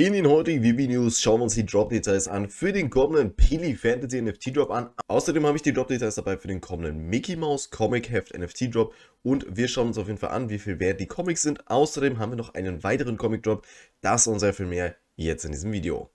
In den heutigen VB News schauen wir uns die Drop Details an für den kommenden Pili Fantasy NFT Drop an. Außerdem habe ich die Drop Details dabei für den kommenden Mickey Mouse Comic Heft NFT Drop und wir schauen uns auf jeden Fall an, wie viel wert die Comics sind. Außerdem haben wir noch einen weiteren Comic Drop. Das und sehr viel mehr jetzt in diesem Video.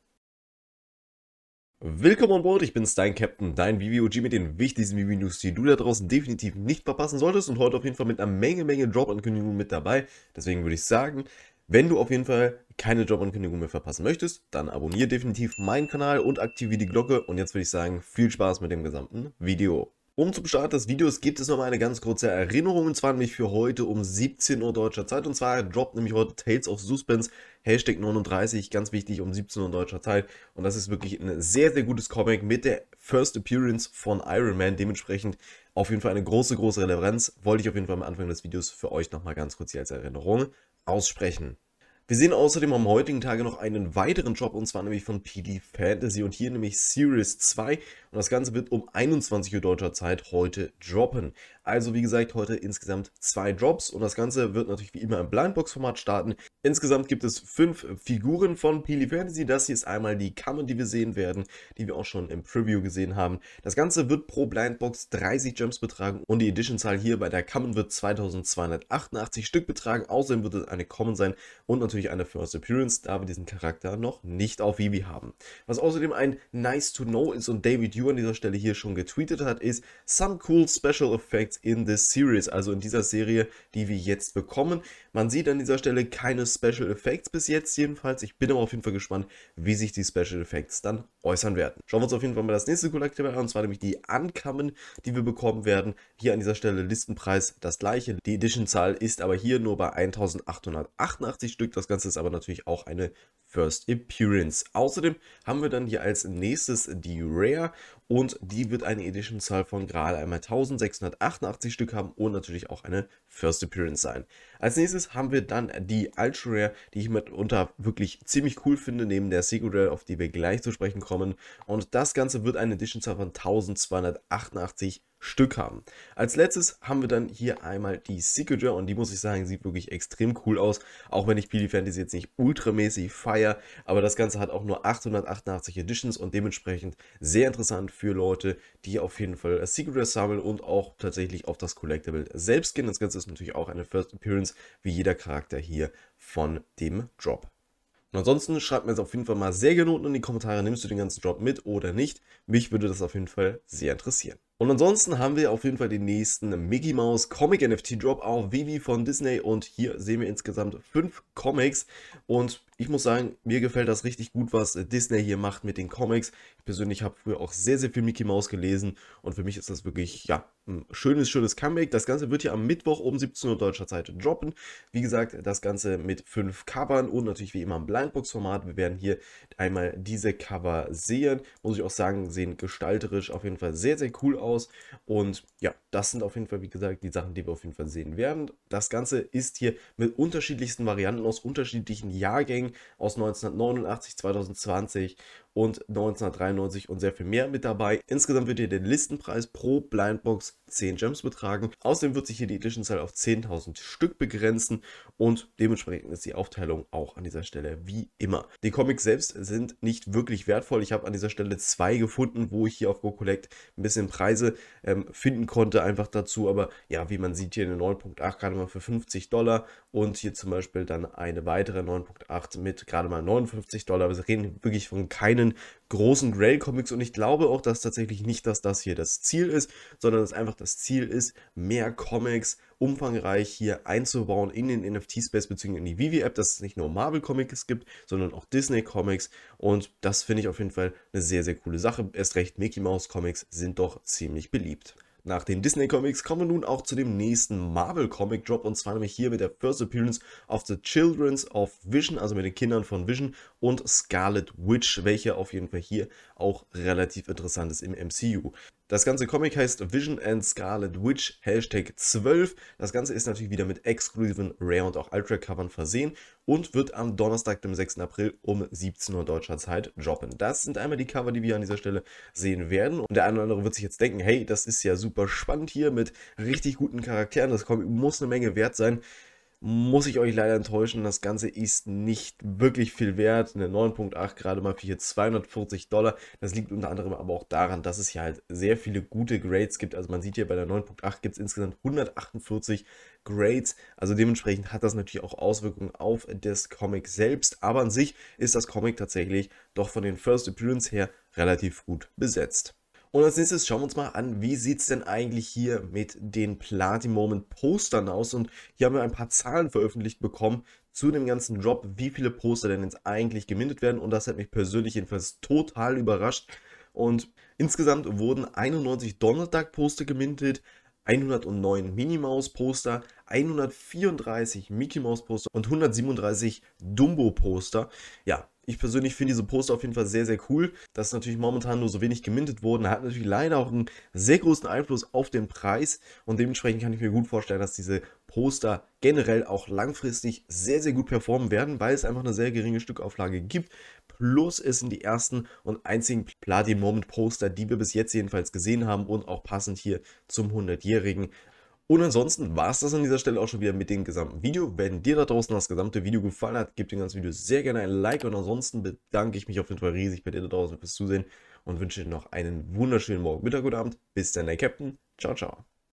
Willkommen an Bord, ich bin Stein Captain, dein VVOG mit den wichtigsten VV-News, die du da draußen definitiv nicht verpassen solltest und heute auf jeden Fall mit einer Menge, Menge Drop-Ankündigungen mit dabei. Deswegen würde ich sagen, wenn du auf jeden Fall keine Jobankündigung mehr verpassen möchtest, dann abonniere definitiv meinen Kanal und aktiviere die Glocke. Und jetzt würde ich sagen, viel Spaß mit dem gesamten Video. Um zum Start des Videos gibt es noch mal eine ganz kurze Erinnerung, und zwar nämlich für heute um 17 Uhr deutscher Zeit, und zwar droppt nämlich heute Tales of Suspense, Hashtag 39, ganz wichtig, um 17 Uhr deutscher Zeit, und das ist wirklich ein sehr, sehr gutes Comic mit der First Appearance von Iron Man, dementsprechend auf jeden Fall eine große, große Relevanz, wollte ich auf jeden Fall am Anfang des Videos für euch noch mal ganz kurz hier als Erinnerung aussprechen. Wir sehen außerdem am heutigen Tage noch einen weiteren Job und zwar nämlich von PD Fantasy und hier nämlich Series 2 und das Ganze wird um 21 Uhr deutscher Zeit heute droppen. Also wie gesagt, heute insgesamt zwei Drops und das Ganze wird natürlich wie immer im Blindbox-Format starten. Insgesamt gibt es fünf Figuren von Peely Fantasy. Das hier ist einmal die Kamen, die wir sehen werden, die wir auch schon im Preview gesehen haben. Das Ganze wird pro Blindbox 30 Gems betragen und die Edition-Zahl hier bei der Kamen wird 2288 Stück betragen. Außerdem wird es eine Common sein und natürlich eine First Appearance, da wir diesen Charakter noch nicht auf Vivi haben. Was außerdem ein nice to know ist und David Yu an dieser Stelle hier schon getweetet hat, ist Some cool special effects jetzt in this series, also in dieser Serie, die wir jetzt bekommen. Man sieht an dieser Stelle keine Special Effects bis jetzt jedenfalls. Ich bin aber auf jeden Fall gespannt, wie sich die Special Effects dann äußern werden. Schauen wir uns auf jeden Fall mal das nächste Collectible an, und zwar nämlich die Ankamen, die wir bekommen werden. Hier an dieser Stelle Listenpreis das gleiche. Die Edition-Zahl ist aber hier nur bei 1888 Stück. Das Ganze ist aber natürlich auch eine First Appearance. Außerdem haben wir dann hier als nächstes die Rare und die wird eine Edition-Zahl von gerade einmal 1688 Stück haben und natürlich auch eine First Appearance sein. Als nächstes haben wir dann die Ultra Rare, die ich mitunter wirklich ziemlich cool finde, neben der Secret Rare, auf die wir gleich zu sprechen kommen. Und das Ganze wird eine Edition-Zahl von 1288 Stück Stück haben. Als letztes haben wir dann hier einmal die Signature und die muss ich sagen, sieht wirklich extrem cool aus, auch wenn ich Pili Fantasy jetzt nicht ultramäßig feier, aber das Ganze hat auch nur 888 Editions und dementsprechend sehr interessant für Leute, die auf jeden Fall das Signature sammeln und auch tatsächlich auf das Collectible selbst gehen. Das Ganze ist natürlich auch eine First Appearance, wie jeder Charakter hier von dem Drop. Und ansonsten schreibt mir jetzt auf jeden Fall mal sehr genoten in die Kommentare, nimmst du den ganzen Drop mit oder nicht. Mich würde das auf jeden Fall sehr interessieren. Und ansonsten haben wir auf jeden Fall den nächsten Mickey Mouse Comic NFT Drop auf Vivi von Disney und hier sehen wir insgesamt fünf Comics und ich muss sagen, mir gefällt das richtig gut, was Disney hier macht mit den Comics. Ich persönlich habe früher auch sehr, sehr viel Mickey Mouse gelesen und für mich ist das wirklich, ja, ein schönes, schönes Comeback. Das Ganze wird hier am Mittwoch um 17 Uhr deutscher Zeit droppen. Wie gesagt, das Ganze mit fünf Covern und natürlich wie immer im Blindbox-Format. Wir werden hier einmal diese Cover sehen. Muss ich auch sagen, sehen gestalterisch auf jeden Fall sehr, sehr cool aus aus. Und ja, das sind auf jeden Fall, wie gesagt, die Sachen, die wir auf jeden Fall sehen werden. Das Ganze ist hier mit unterschiedlichsten Varianten aus unterschiedlichen Jahrgängen aus 1989, 2020 und 1993 und sehr viel mehr mit dabei. Insgesamt wird hier der Listenpreis pro Blindbox 10 Gems betragen. Außerdem wird sich hier die Editionzahl auf 10.000 Stück begrenzen und dementsprechend ist die Aufteilung auch an dieser Stelle wie immer. Die Comics selbst sind nicht wirklich wertvoll. Ich habe an dieser Stelle zwei gefunden, wo ich hier auf GoCollect ein bisschen Preise ähm, finden konnte einfach dazu. Aber ja, wie man sieht, hier eine 9.8 gerade mal für 50 Dollar und hier zum Beispiel dann eine weitere 9.8 mit gerade mal 59 Dollar. Also wir reden wirklich von keinen großen Grail Comics und ich glaube auch, dass tatsächlich nicht, dass das hier das Ziel ist, sondern dass einfach das Ziel ist, mehr Comics umfangreich hier einzubauen in den NFT-Space bzw. in die Vivi-App, dass es nicht nur Marvel-Comics gibt, sondern auch Disney-Comics und das finde ich auf jeden Fall eine sehr, sehr coole Sache. Erst recht, Mickey Mouse-Comics sind doch ziemlich beliebt. Nach den Disney Comics kommen wir nun auch zu dem nächsten Marvel Comic Drop und zwar nämlich hier mit der First Appearance of the Children's of Vision, also mit den Kindern von Vision und Scarlet Witch, welche auf jeden Fall hier auch relativ interessant ist im MCU. Das ganze Comic heißt Vision and Scarlet Witch, Hashtag 12. Das Ganze ist natürlich wieder mit exklusiven Rare und auch Ultra-Covern versehen und wird am Donnerstag, dem 6. April um 17 Uhr deutscher Zeit droppen. Das sind einmal die Cover, die wir an dieser Stelle sehen werden. Und der eine oder andere wird sich jetzt denken, hey, das ist ja super spannend hier mit richtig guten Charakteren. Das Comic muss eine Menge wert sein muss ich euch leider enttäuschen, das Ganze ist nicht wirklich viel wert. Eine 9.8 gerade mal für hier 240 Dollar. Das liegt unter anderem aber auch daran, dass es hier halt sehr viele gute Grades gibt. Also man sieht hier bei der 9.8 gibt es insgesamt 148 Grades. Also dementsprechend hat das natürlich auch Auswirkungen auf das Comic selbst. Aber an sich ist das Comic tatsächlich doch von den First Appearance her relativ gut besetzt. Und als nächstes schauen wir uns mal an, wie sieht es denn eigentlich hier mit den Platinum Moment Postern aus. Und hier haben wir ein paar Zahlen veröffentlicht bekommen zu dem ganzen Drop, wie viele Poster denn jetzt eigentlich gemintet werden. Und das hat mich persönlich jedenfalls total überrascht. Und insgesamt wurden 91 Donnerstag-Poster gemintet, 109 Minnie Maus Poster, 134 Mickey Maus Poster und 137 Dumbo Poster. Ja, ich persönlich finde diese Poster auf jeden Fall sehr, sehr cool. Dass natürlich momentan nur so wenig gemintet wurden, hat natürlich leider auch einen sehr großen Einfluss auf den Preis. Und dementsprechend kann ich mir gut vorstellen, dass diese Poster generell auch langfristig sehr, sehr gut performen werden, weil es einfach eine sehr geringe Stückauflage gibt. Plus es sind die ersten und einzigen Platin Moment Poster, die wir bis jetzt jedenfalls gesehen haben und auch passend hier zum 100-Jährigen. Und ansonsten war es das an dieser Stelle auch schon wieder mit dem gesamten Video. Wenn dir da draußen das gesamte Video gefallen hat, gib dem ganzen Video sehr gerne ein Like. Und ansonsten bedanke ich mich auf jeden Fall riesig bei dir da draußen fürs Zusehen und wünsche dir noch einen wunderschönen Morgen, Mittag, guten Abend. Bis dann, der Captain. Ciao, ciao.